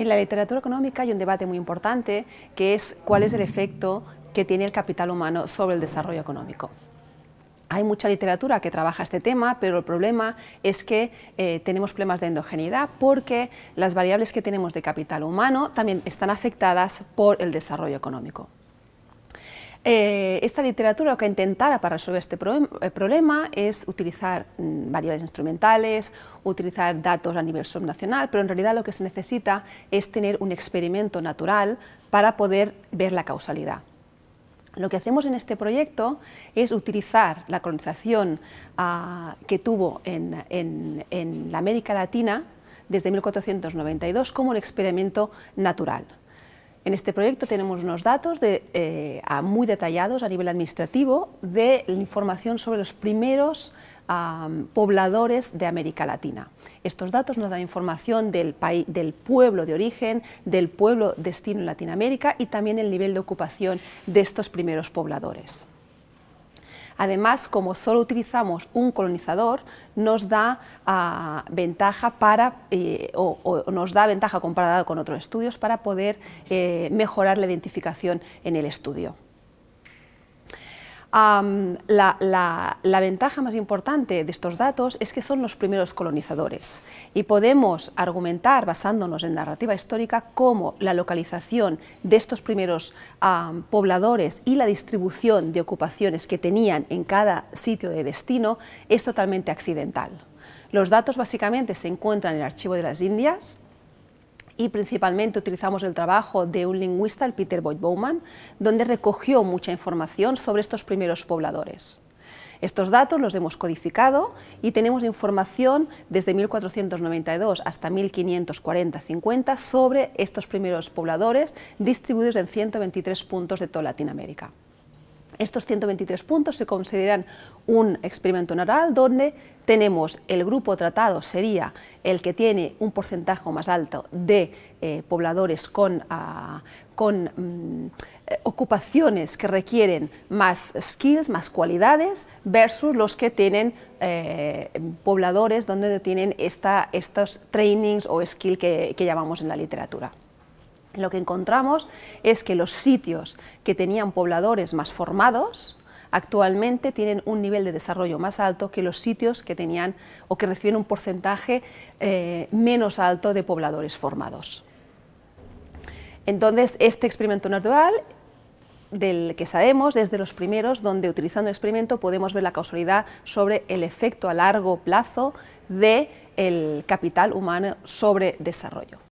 En la literatura económica hay un debate muy importante que es cuál es el efecto que tiene el capital humano sobre el desarrollo económico. Hay mucha literatura que trabaja este tema, pero el problema es que eh, tenemos problemas de endogeneidad porque las variables que tenemos de capital humano también están afectadas por el desarrollo económico. Eh, esta literatura lo que intentara para resolver este eh, problema es utilizar mm, variables instrumentales, utilizar datos a nivel subnacional, pero en realidad lo que se necesita es tener un experimento natural para poder ver la causalidad. Lo que hacemos en este proyecto es utilizar la colonización ah, que tuvo en, en la América Latina desde 1492 como un experimento natural. En este proyecto tenemos unos datos eh, muy detallados a nivel administrativo de la información sobre los primeros pobladores de América Latina. Estos datos nos dan información del pueblo de origen, del pueblo destino en Latinoamérica y también el nivel de ocupación de estos primeros pobladores. Además, como solo utilizamos un colonizador, nos da ah, ventaja eh, nos da ventaja comparada con otros estudios para poder eh, mejorar la identificación en el estudio la, ventaja más importante de estos datos es que son los primeros colonizadores y podemos argumentar, basándonos en narrativa histórica, cómo la localización de estos primeros pobladores y la distribución de ocupaciones que tenían en cada sitio de destino es totalmente accidental. Los datos básicamente se encuentran en el Archivo de las Indias, y principalmente utilizamos el trabajo de un lingüista, el Peter Boyd Bowman, donde recogió mucha información sobre estos primeros pobladores. Estos datos los hemos codificado y tenemos información desde 1492 hasta 1540-50 sobre estos primeros pobladores distribuidos en 123 puntos de toda Latinoamérica. Estos 123 puntos se consideran un experimento oral donde tenemos el grupo tratado sería el que tiene un porcentaje más alto de eh, pobladores con, ah, mm, ocupaciones que requieren más skills, más cualidades, versus los que tienen eh, pobladores donde tienen estos trainings o skills que llamamos en la literatura lo que encontramos es que los sitios que tenían pobladores más formados, actualmente tienen un nivel de desarrollo más alto que los sitios que tenían o que reciben un porcentaje eh, menos alto de pobladores formados. Entonces, este experimento natural del que sabemos es de los primeros donde utilizando el experimento podemos ver la causalidad sobre el efecto a largo plazo del capital humano sobre desarrollo.